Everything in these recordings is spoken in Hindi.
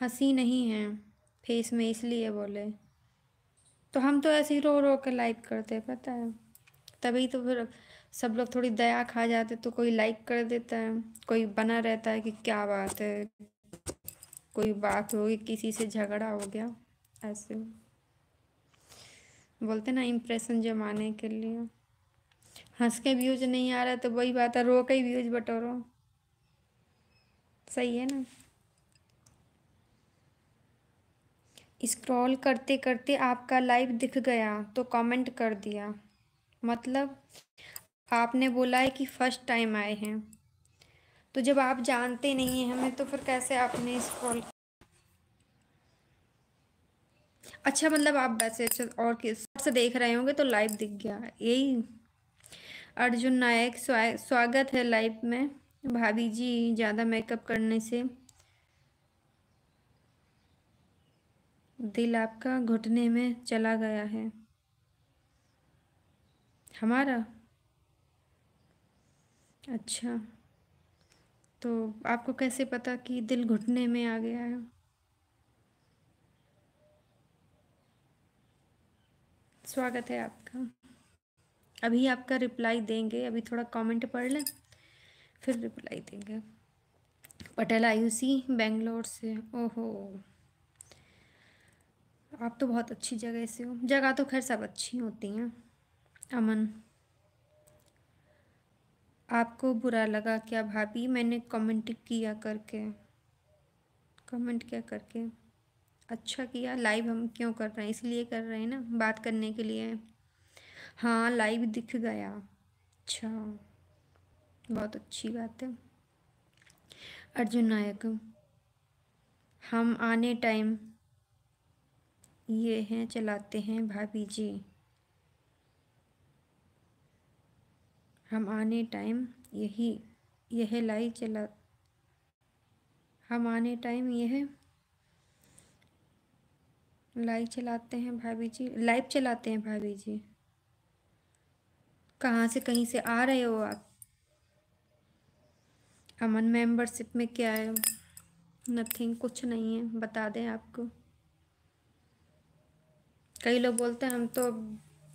हंसी नहीं है फेस में इसलिए बोले तो हम तो ऐसे ही रो रो के लाइक करते पता है तभी तो फिर सब लोग थोड़ी दया खा जाते तो कोई लाइक कर देता है कोई बना रहता है कि क्या बात है कोई बात होगी किसी से झगड़ा हो गया ऐसे बोलते ना इम्प्रेशन जमाने के लिए हंस के व्यूज नहीं आ रहा तो वही बात है रो के व्यूज बटोरो सही है ना स्क्रॉल करते करते आपका लाइव दिख गया तो कमेंट कर दिया मतलब आपने बोला है कि फ़र्स्ट टाइम आए हैं तो जब आप जानते नहीं हैं हमें तो फिर कैसे आपने स्क्रॉल अच्छा मतलब आप वैसे और किस से देख रहे होंगे तो लाइव दिख गया यही अर्जुन नायक स्वागत है लाइव में भाभी जी ज़्यादा मेकअप करने से दिल आपका घुटने में चला गया है हमारा अच्छा तो आपको कैसे पता कि दिल घुटने में आ गया है स्वागत है आपका अभी आपका रिप्लाई देंगे अभी थोड़ा कमेंट पढ़ लें फिर रिप्लाई देंगे पटेल आयुषी बेंगलोर से ओहो आप तो बहुत अच्छी जगह से हो जगह तो खैर सब अच्छी होती हैं अमन आपको बुरा लगा क्या भाभी मैंने कमेंट किया करके कमेंट क्या करके अच्छा किया लाइव हम क्यों कर रहे हैं इसलिए कर रहे हैं ना बात करने के लिए हाँ लाइव दिख गया अच्छा बहुत अच्छी बात है अर्जुन नायक हम आने टाइम ये हैं चलाते हैं भाभी जी हम आने टाइम यही यह लाई चला हम आने टाइम यह लाइव चलाते हैं भाभी जी लाइव चलाते हैं भाभी जी कहाँ से कहीं से आ रहे हो आप अमन मेंबरशिप में क्या है नथिंग कुछ नहीं है बता दें आपको कई लोग बोलते हैं हम तो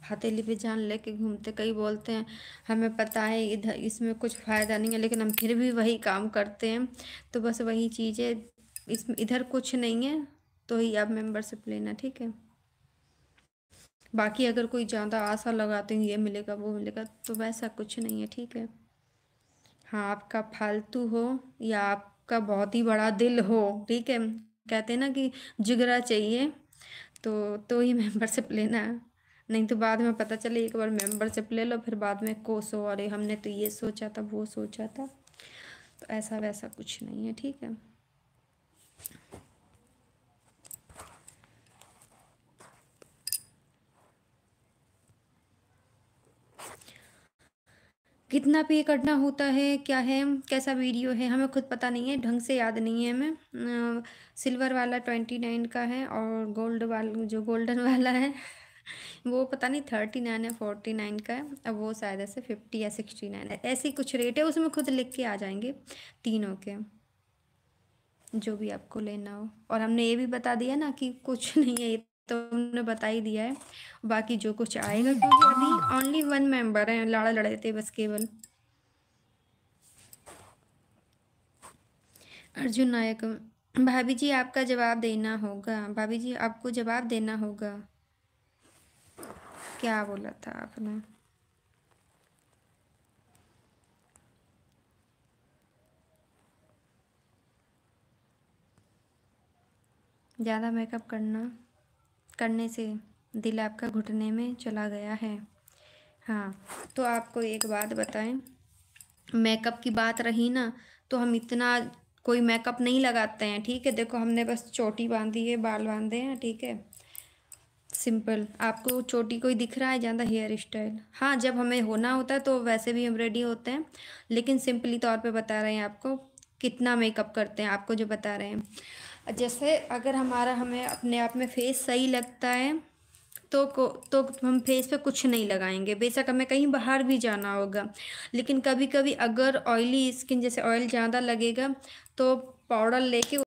हथेली पे जान लेके घूमते कई बोलते हैं हमें पता है इधर इसमें कुछ फ़ायदा नहीं है लेकिन हम फिर भी वही काम करते हैं तो बस वही चीज़ें इसमें इधर कुछ नहीं है तो ही आप मेंबरशिप लेना ठीक है बाकी अगर कोई ज़्यादा आशा लगाते हैं ये मिलेगा वो मिलेगा तो वैसा कुछ नहीं है ठीक है हाँ आपका फालतू हो या आपका बहुत ही बड़ा दिल हो ठीक है कहते हैं ना कि जिगरा चाहिए तो तो ही मेंबरशिप लेना है नहीं तो बाद में पता चले एक बार मेंबरशिप ले लो फिर बाद में कोसो अरे हमने तो ये सोचा था वो सोचा था तो ऐसा वैसा कुछ नहीं है ठीक है कितना पे करना होता है क्या है कैसा वीडियो है हमें खुद पता नहीं है ढंग से याद नहीं है हमें सिल्वर वाला ट्वेंटी नाइन का है और गोल्ड वाला जो गोल्डन वाला है वो पता नहीं थर्टी नाइन है फोर्टी नाइन का है अब वो शायद ऐसे फिफ्टी या सिक्सटी नाइन है ऐसे कुछ रेट है उसमें खुद लिख के आ जाएंगे तीनों के जो भी आपको लेना हो और हमने ये भी बता दिया ना कि कुछ नहीं है तो उन्होंने बता ही दिया है बाकी जो कुछ आएगा क्योंकि अभी ओनली वन मेंबर हैं लाड़ा लड़ाते बस केवल अर्जुन नायक भाभी जी आपका जवाब देना होगा भाभी जी आपको जवाब देना होगा क्या बोला था आपने ज़्यादा मेकअप करना करने से दिल आपका घुटने में चला गया है हाँ तो आपको एक बात बताएं मेकअप की बात रही ना तो हम इतना कोई मेकअप नहीं लगाते हैं ठीक है देखो हमने बस चोटी बांधी है बाल बांधे हैं ठीक है सिंपल आपको चोटी कोई दिख रहा है ज़्यादा हेयर स्टाइल हाँ जब हमें होना होता है तो वैसे भी हम रेडी होते हैं लेकिन सिंपली तौर पे बता रहे हैं आपको कितना मेकअप करते हैं आपको जो बता रहे हैं जैसे अगर हमारा हमें अपने आप में फेस सही लगता है तो को तो हम फेस पे कुछ नहीं लगाएंगे बेशक हमें कहीं बाहर भी जाना होगा लेकिन कभी कभी अगर ऑयली स्किन जैसे ऑयल ज़्यादा लगेगा तो पाउडर लेके